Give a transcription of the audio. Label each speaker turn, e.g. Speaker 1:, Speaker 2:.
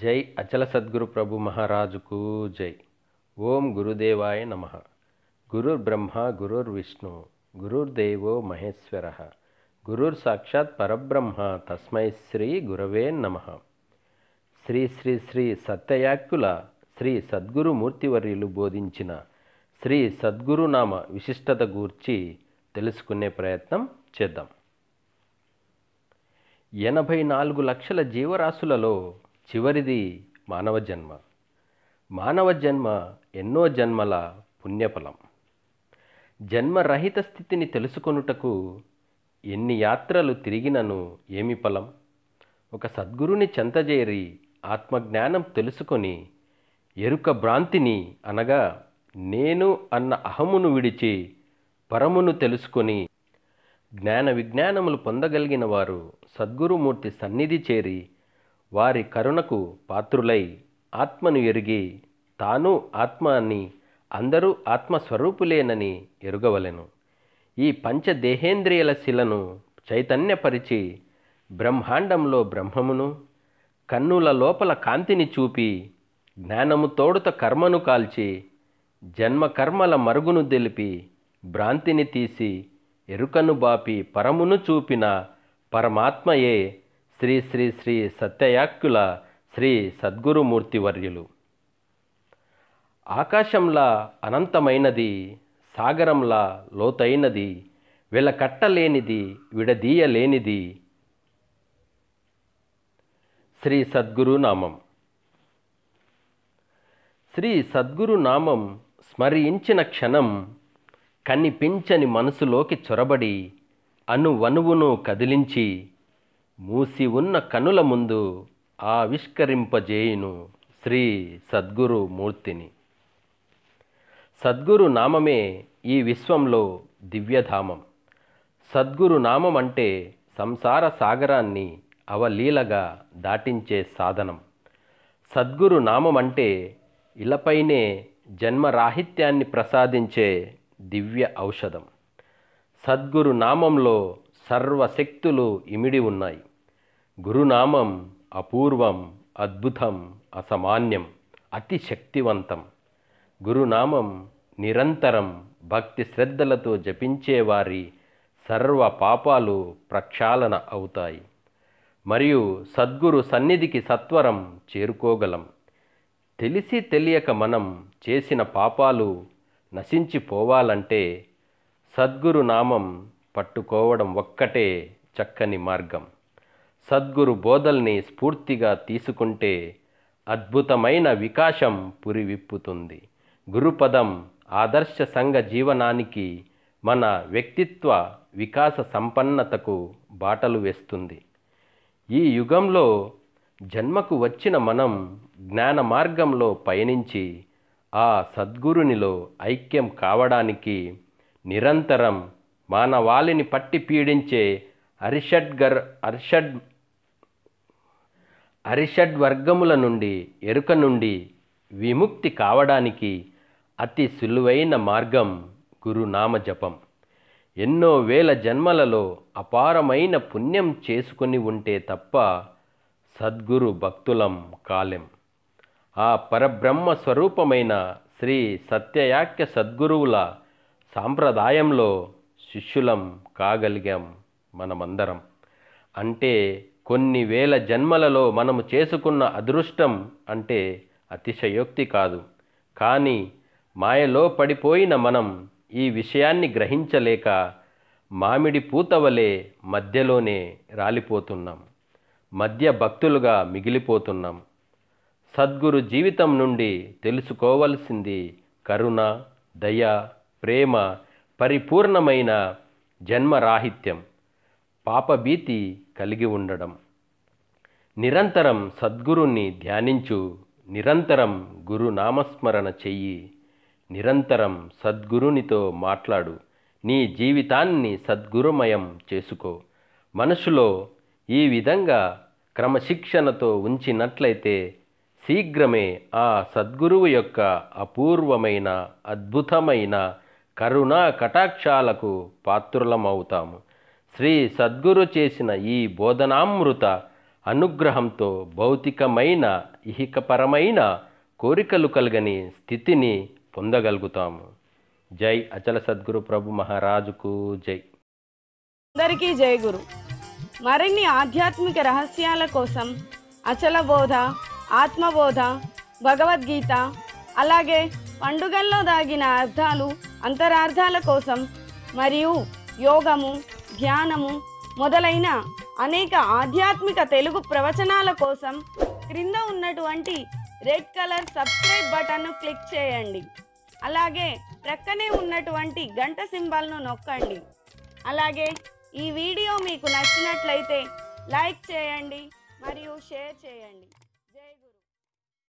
Speaker 1: జై అచల సద్గురు ప్రభు మహారాజుకు జై ఓం గురుదేవాయ నమ గురుర్బ్రహ్మ గురుర్విష్ణు గురుర్దేవో మహేశ్వర గురుర్ సాక్షాత్ పరబ్రహ్మ తస్మై శ్రీ గురవే నమ శ్రీ శ్రీ శ్రీ సత్యయాక్యుల శ్రీ సద్గురుమూర్తివర్యులు బోధించిన శ్రీ సద్గురునామ విశిష్టత గూర్చి తెలుసుకునే ప్రయత్నం చేద్దాం ఎనభై నాలుగు లక్షల జీవరాశులలో చివరిది మానవ జన్మ మానవ జన్మ ఎన్నో జన్మల పుణ్యఫలం జన్మరహిత స్థితిని తెలుసుకొనుటకు ఎన్ని యాత్రలు తిరిగినను ఏమి ఫలం ఒక సద్గురుని చెంతజేరి ఆత్మజ్ఞానం తెలుసుకొని ఎరుక భ్రాంతిని అనగా నేను అన్న అహమును విడిచి పరమును తెలుసుకొని జ్ఞాన విజ్ఞానములు పొందగలిగిన వారు సద్గురుమూర్తి సన్నిధి చేరి వారి కరుణకు పాత్రులై ఆత్మను ఎరిగి తాను ఆత్మ అని అందరూ ఆత్మస్వరూపులేనని ఎరుగవలెను ఈ పంచదేహేంద్రియుల శిలను చైతన్యపరిచి బ్రహ్మాండంలో బ్రహ్మమును కన్నుల లోపల కాంతిని చూపి జ్ఞానము తోడుత కర్మను కాల్చి జన్మకర్మల మరుగును తెలిపి భ్రాంతిని తీసి ఎరుకను బాపి పరమును చూపిన పరమాత్మయే శ్రీ శ్రీ శ్రీ సత్యయాక్యుల శ్రీ సద్గురుమూర్తివర్యులు ఆకాశంలా అనంతమైనది సాగరంలా లోతైనది వెలకట్టలేనిది విడదీయలేనిది శ్రీ సద్గురునామం శ్రీ సద్గురునామం స్మరించిన క్షణం కనిపించని మనసులోకి చొరబడి అనువనువును కదిలించి మూసి ఉన్న కనుల ముందు ఆవిష్కరింపజేయును శ్రీ సద్గురు మూర్తిని సద్గురు నామమే ఈ విశ్వంలో దివ్యధామం సద్గురు నామం అంటే సంసార సాగరాన్ని అవలీలగా దాటించే సాధనం సద్గురు నామం అంటే ఇలపైనే జన్మరాహిత్యాన్ని ప్రసాదించే దివ్య ఔషధం సద్గురు నామంలో సర్వశక్తులు ఇమిడి ఉన్నాయి గురునామం అపూర్వం అద్భుతం అసమాన్యం అతి శక్తివంతం గురునామం నిరంతరం భక్తి శ్రద్ధలతో జపించేవారి సర్వ పాపాలు ప్రక్షాళన అవుతాయి మరియు సద్గురు సన్నిధికి సత్వరం చేరుకోగలం తెలిసి తెలియక మనం చేసిన పాపాలు నశించిపోవాలంటే సద్గురు నామం పట్టుకోవడం ఒక్కటే చక్కని మార్గం సద్గురు బోధల్ని స్ఫూర్తిగా తీసుకుంటే అద్భుతమైన వికాసం పురివిప్పుతుంది గురుపదం ఆదర్శ సంఘ జీవనానికి మన వ్యక్తిత్వ వికాస సంపన్నతకు బాటలు వేస్తుంది ఈ యుగంలో జన్మకు వచ్చిన మనం జ్ఞాన మార్గంలో పయనించి ఆ సద్గురునిలో ఐక్యం కావడానికి నిరంతరం మానవాళిని పట్టి పీడించే అరిషడ్గర్ అరిషడ్ అరిషడ్ వర్గముల నుండి ఎరుక నుండి విముక్తి కావడానికి అతి సులువైన మార్గం గురునామజపం జపం ఎన్నో వేల జన్మలలో అపారమైన పుణ్యం చేసుకుని ఉంటే తప్ప సద్గురు భక్తులం కాలెం ఆ పరబ్రహ్మ స్వరూపమైన శ్రీ సత్యయాక్య సద్గురువుల సాంప్రదాయంలో శిష్యులం కాగలిగాం మనమందరం అంటే కొన్ని వేల జన్మలలో మనము చేసుకున్న అదృష్టం అంటే అతిశయోక్తి కాదు కానీ మాయలో పడిపోయిన మనం ఈ విషయాన్ని గ్రహించలేక మామిడి పూతవలే మధ్యలోనే రాలిపోతున్నాం మధ్య భక్తులుగా మిగిలిపోతున్నాం సద్గురు జీవితం నుండి తెలుసుకోవలసింది కరుణ దయ ప్రేమ పరిపూర్ణమైన జన్మరాహిత్యం పాపభీతి కలిగి ఉండడం నిరంతరం సద్గురుని ధ్యానించు నిరంతరం గురునామస్మరణ చెయ్యి నిరంతరం సద్గురునితో మాట్లాడు నీ జీవితాన్ని సద్గురుమయం చేసుకో మనసులో ఈ విధంగా క్రమశిక్షణతో ఉంచినట్లయితే శీఘ్రమే ఆ సద్గురువు యొక్క అపూర్వమైన అద్భుతమైన కరుణ కటాక్షాలకు పాత్రులమవుతాము శ్రీ సద్గురు చేసిన ఈ బోధనామృత అనుగ్రహంతో భౌతికమైన ఇహికపరమైన కోరికలు కలగని స్థితిని పొందగలుగుతాము జై అచల సద్గురు ప్రభు మహారాజుకు జై అందరికీ జై గురు మరిన్ని ఆధ్యాత్మిక రహస్యాల కోసం అచల బోధ ఆత్మబోధ భగవద్గీత అలాగే పండుగల్లో దాగిన అర్థాలు అంతరార్థాల కోసం మరియు యోగము ధ్యానము మొదలైన అనేక ఆధ్యాత్మిక తెలుగు ప్రవచనాల కోసం క్రింద ఉన్నటువంటి రెడ్ కలర్ సబ్స్క్రైబ్ బటన్ను క్లిక్ చేయండి అలాగే ప్రక్కనే ఉన్నటువంటి గంట సింబల్ను నొక్కండి అలాగే ఈ వీడియో మీకు నచ్చినట్లయితే లైక్ చేయండి మరియు షేర్ చేయండి